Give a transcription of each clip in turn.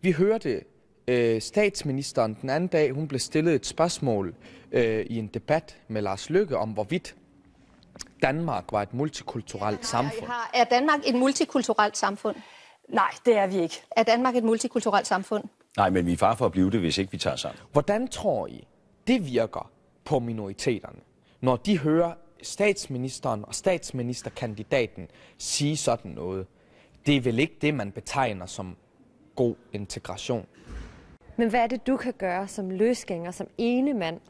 Vi hørte øh, statsministeren den anden dag, hun blev stillet et spørgsmål øh, i en debat med Lars Løkke om, hvorvidt Danmark var et multikulturelt samfund. Har, er Danmark et multikulturelt samfund? Nej, det er vi ikke. Er Danmark et multikulturelt samfund? Nej, men vi er far for at blive det, hvis ikke vi tager sammen. Hvordan tror I, det virker på minoriteterne, når de hører statsministeren og statsministerkandidaten sige sådan noget? Det er vel ikke det, man betegner som god integration. Men hvad er det, du kan gøre som løsgænger, som ene mand,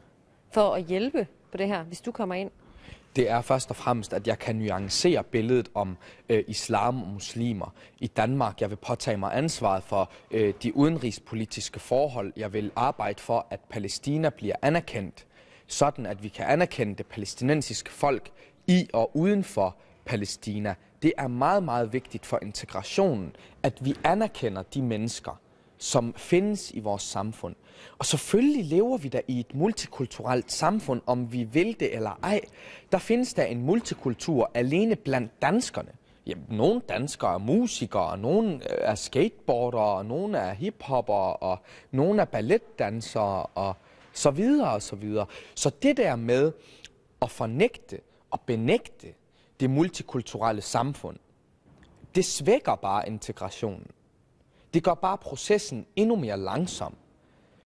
for at hjælpe på det her, hvis du kommer ind? det er først og fremmest, at jeg kan nuancere billedet om øh, islam og muslimer i Danmark. Jeg vil påtage mig ansvaret for øh, de udenrigspolitiske forhold. Jeg vil arbejde for, at Palæstina bliver anerkendt, sådan at vi kan anerkende det palæstinensiske folk i og uden for Palæstina. Det er meget, meget vigtigt for integrationen, at vi anerkender de mennesker, som findes i vores samfund. Og selvfølgelig lever vi da i et multikulturelt samfund, om vi vil det eller ej. Der findes der en multikultur alene blandt danskerne. Jamen, nogle danskere er musikere, nogle øh, er skateboardere, og nogle er hiphopper, og nogle er balletdansere, og så videre og så videre. Så det der med at fornægte og benægte, det multikulturelle samfund, det svækker bare integrationen. Det gør bare processen endnu mere langsom.